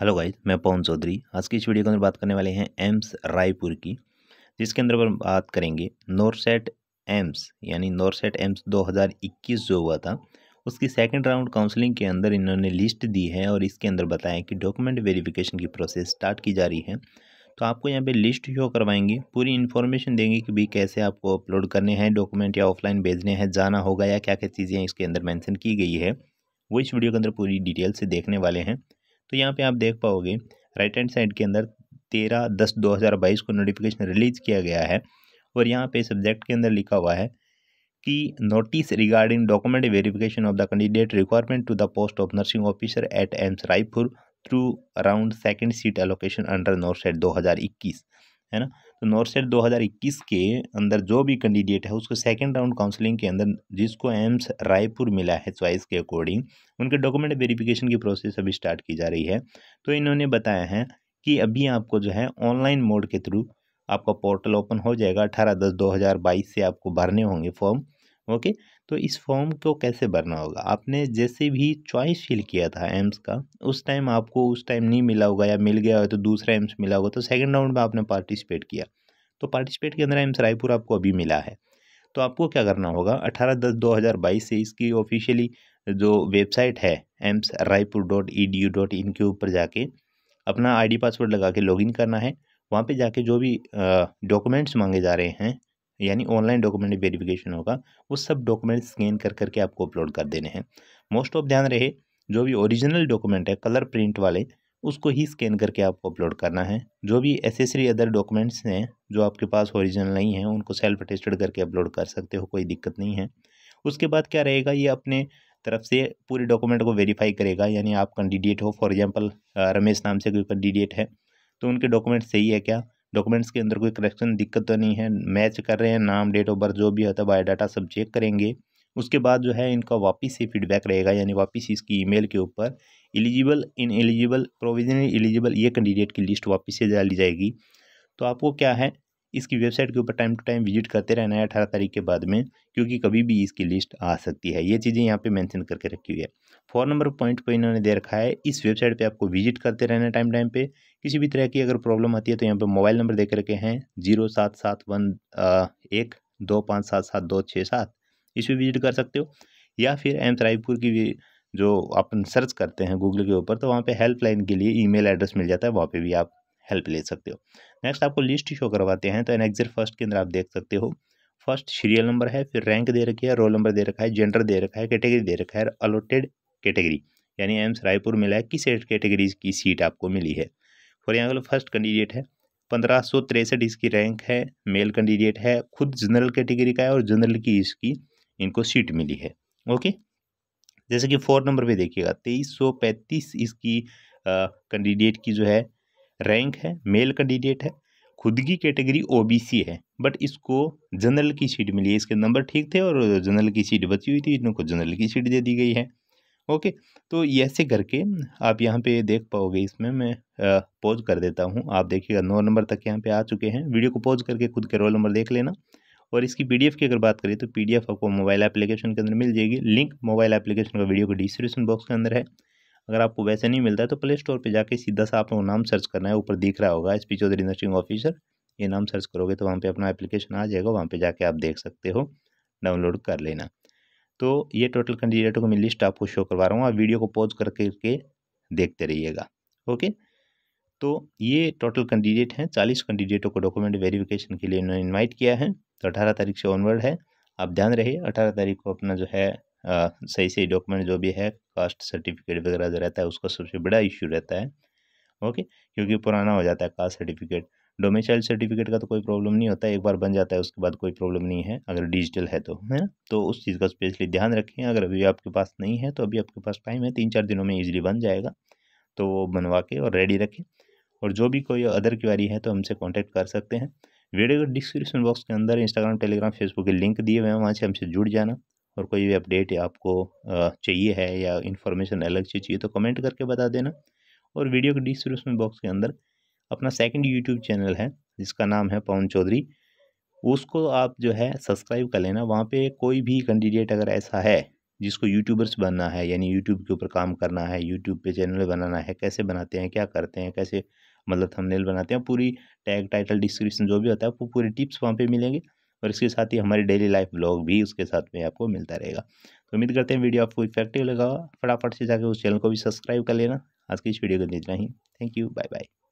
hello guys मैं पवन चौधरी आज की इस वीडियो के अंदर बात करने वाले हैं एम्स रायपुर की जिसके अंदर पर बात करेंगे नॉर्सेट एम्स यानी नॉर्सेट एम्स 2021 जो हुआ था उसकी सेकंड राउंड काउंसलिंग के अंदर इन्होंने लिस्ट दी है और इसके अंदर बताया कि डॉक्यूमेंट वेरिफिकेशन की प्रोसेस स्टार्ट की जा रही है तो आपको यहाँ पर लिस्ट शो करवाएंगे पूरी इन्फॉर्मेशन देंगे कि भाई कैसे आपको अपलोड करने हैं डॉक्यूमेंट या ऑफलाइन भेजने हैं जाना होगा या क्या क्या चीज़ें इसके अंदर मैंसन की गई है वो इस वीडियो के अंदर पूरी डिटेल से देखने वाले हैं तो यहाँ पे आप देख पाओगे राइट हैंड साइड के अंदर तेरह दस दो हज़ार बाईस को नोटिफिकेशन रिलीज़ किया गया है और यहाँ पे सब्जेक्ट के अंदर लिखा हुआ है कि notice regarding document verification of the candidate requirement to the post of nursing officer at AIIMS Raipur through around second seat allocation under north set दो है ना तो नॉर्सेट 2021 के अंदर जो भी कैंडिडेट है उसको सेकंड राउंड काउंसलिंग के अंदर जिसको एम्स रायपुर मिला है चॉइस के अकॉर्डिंग उनके डॉक्यूमेंट वेरिफिकेशन की प्रोसेस अभी स्टार्ट की जा रही है तो इन्होंने बताया है कि अभी आपको जो है ऑनलाइन मोड के थ्रू आपका पोर्टल ओपन हो जाएगा अठारह दस दो हज़ार बाईस से आपको भरने होंगे फॉर्म ओके तो इस फॉर्म को कैसे भरना होगा आपने जैसे भी चॉइस फिल किया था एम्स का उस टाइम आपको उस टाइम नहीं मिला होगा या मिल गया हो तो दूसरा एम्स मिला होगा तो सेकेंड राउंड में आपने पार्टिसिपेट किया तो पार्टिसिपेट के अंदर एम्स रायपुर आपको अभी मिला है तो आपको क्या करना होगा अठारह दस दो हज़ार बाईस से इसकी ऑफिशियली जो वेबसाइट है AIIMS Raipur dot E D U dot in के ऊपर जाके अपना आईडी पासवर्ड लगा के लॉगिन करना है वहाँ पे जाके जो भी डॉक्यूमेंट्स मांगे जा रहे हैं यानी ऑनलाइन डॉक्यूमेंट वेरिफिकेशन होगा वो सब डॉक्यूमेंट स्कैन कर करके आपको अपलोड कर देने हैं मोस्ट ऑफ ध्यान रहे जो भी ओरिजिनल डॉक्यूमेंट है कलर प्रिंट वाले उसको ही स्कैन करके आपको अपलोड करना है जो भी एसेसरी अदर डॉक्यूमेंट्स हैं जो आपके पास ओरिजिनल नहीं हैं उनको सेल्फ अटेस्टेड करके अपलोड कर सकते हो कोई दिक्कत नहीं है उसके बाद क्या रहेगा ये अपने तरफ से पूरे डॉक्यूमेंट को वेरीफाई करेगा यानी आप कैंडिडेट हो फॉर एग्जांपल रमेश नाम से कोई कैंडिडेट है तो उनके डॉक्यूमेंट सही है क्या डॉक्यूमेंट्स के अंदर कोई करेक्शन दिक्कत तो नहीं है मैच कर रहे हैं नाम डेट ऑफ बर्थ जो भी होता है बायोडाटा सब चेक करेंगे उसके बाद जो है इनका वापस से फीडबैक रहेगा यानी वापस इसकी ईमेल के ऊपर eligible ineligible provisionally eligible ये कैंडिडेट की लिस्ट वापस से डाली जाएगी तो आपको क्या है इसकी वेबसाइट के ऊपर टाइम टू टाइम विजिट करते रहना है अठारह तारीख के बाद में क्योंकि कभी भी इसकी लिस्ट आ सकती है ये चीज़ें यहाँ पे मेंशन करके रखी हुई है फोन नंबर पॉइंट को इन्होंने दे रखा है इस वेबसाइट पे आपको विजिट करते रहना है टाइम टाइम पे किसी भी तरह की अगर प्रॉब्लम आती है तो यहाँ पर मोबाइल नंबर दे रखे हैं जीरो सात सात वन एक दो पाँच सात सात दो छः सात इस पर विजिट कर सकते हो या फिर एम त्राईपुर की जो अपन सर्च करते हैं गूगल के ऊपर तो वहाँ पर हेल्पलाइन के लिए ई एड्रेस मिल जाता है वहाँ पर भी आप हेल्प ले सकते हो नेक्स्ट आपको लिस्ट शो करवाते हैं तो एनेक्जर फर्स्ट के अंदर आप देख सकते हो फर्स्ट सीरियल नंबर है फिर रैंक दे रखी है रोल नंबर दे रखा है जेंडर दे रखा है कैटेगरी दे रखा है अलोटेड कैटेगरी यानी एम्स रायपुर मिला है किस कैटेगरीज की सीट आपको मिली है फॉर यहाँ फर्स्ट कैंडिडेट है पंद्रह सौ तिरसठ इसकी रैंक है मेल कैंडिडेट है खुद जनरल कैटेगरी का है और जनरल की इसकी इनको सीट मिली है ओके जैसे कि फोर नंबर पे देखिएगा तेईस सौ पैंतीस इसकी कैंडिडेट की जो है रैंक है मेल कैंडिडेट है खुद की कैटेगरी ओबीसी है बट इसको जनरल की सीट मिली है इसके नंबर ठीक थे और जनरल की सीट बची हुई थी इनको जनरल की सीट दे दी गई है ओके तो ऐसे करके आप यहाँ पे देख पाओगे इसमें मैं पॉज कर देता हूँ आप देखिएगा नौ नंबर तक यहाँ पे आ चुके हैं वीडियो को पॉज करके खुद के रोल नंबर देख लेना और इसकी पी की अगर बात करें तो पी आपको मोबाइल एप्लीकेशन के अंदर मिल जाएगी लिंक मोबाइल एप्लीकेशन का वीडियो को डिस्क्रिप्शन बॉक्स के अंदर है अगर आपको वैसे नहीं मिलता है तो प्ले स्टोर पर जाके सीधा सा आपको नाम सर्च करना है ऊपर दिख रहा होगा S P Chaudhary nursing officer ये नाम सर्च करोगे तो वहाँ पे अपना एप्लीकेशन आ जाएगा वहाँ पे जाके आप देख सकते हो डाउनलोड कर लेना तो ये टोटल कैंडिडेटों की मैं लिस्ट आपको शो करवा रहा हूँ आप वीडियो को पॉज करके के देखते रहिएगा ओके तो ये टोटल कैंडिडेट हैं चालीस कैंडिडेटों को डॉक्यूमेंट वेरिफिकेशन के लिए इन्होंने इन्वाइट किया है तो अठारह तारीख से ऑनवर्ड है आप ध्यान रहे अठारह तारीख को अपना जो है सही सही डॉक्यूमेंट जो भी है कास्ट सर्टिफिकेट वगैरह जो रहता है उसका सबसे बड़ा इश्यू रहता है ओके क्योंकि पुराना हो जाता है कास्ट सर्टिफिकेट डोमिसाइल सर्टिफिकेट का तो कोई प्रॉब्लम नहीं होता एक बार बन जाता है उसके बाद कोई प्रॉब्लम नहीं है अगर डिजिटल है तो है ना तो उस चीज़ का स्पेशली ध्यान रखें अगर अभी आपके पास नहीं है तो अभी आपके पास टाइम है तीन चार दिनों में ईजिली बन जाएगा तो वो बनवा के और रेडी रखें और जो भी कोई अदर क्वारी है तो हमसे कॉन्टैक्ट कर सकते हैं वीडियो के डिस्क्रिप्शन बॉक्स के अंदर इंस्टाग्राम टेलीग्राम फेसबुक के लिंक दिए हुए हैं वहाँ से हमसे जुड़ जाना और कोई भी अपडेट आपको चाहिए है या इन्फॉर्मेशन अलग से चाहिए तो कमेंट करके बता देना और वीडियो के डिस्क्रिप्शन बॉक्स के अंदर अपना सेकंड यूट्यूब चैनल है जिसका नाम है पवन चौधरी उसको आप जो है सब्सक्राइब कर लेना वहाँ पर कोई भी कैंडिडेट अगर ऐसा है जिसको यूट्यूबर्स बनना है यानी यूट्यूब के ऊपर काम करना है यूट्यूब पर चैनल बनाना है कैसे बनाते हैं क्या करते हैं कैसे मतलब थंबनेल बनाते हैं पूरी टैग टाइटल डिस्क्रिप्शन जो भी होता है वो पूरी टिप्स वहाँ पे मिलेंगे और इसके साथ ही हमारे डेली लाइफ ब्लॉग भी उसके साथ में आपको मिलता रहेगा तो उम्मीद करते हैं वीडियो आपको इफेक्टिव लगा फटाफट से जाकर उस चैनल को भी सब्सक्राइब कर लेना आज की इस वीडियो को देखना ही थैंक यू बाय बाय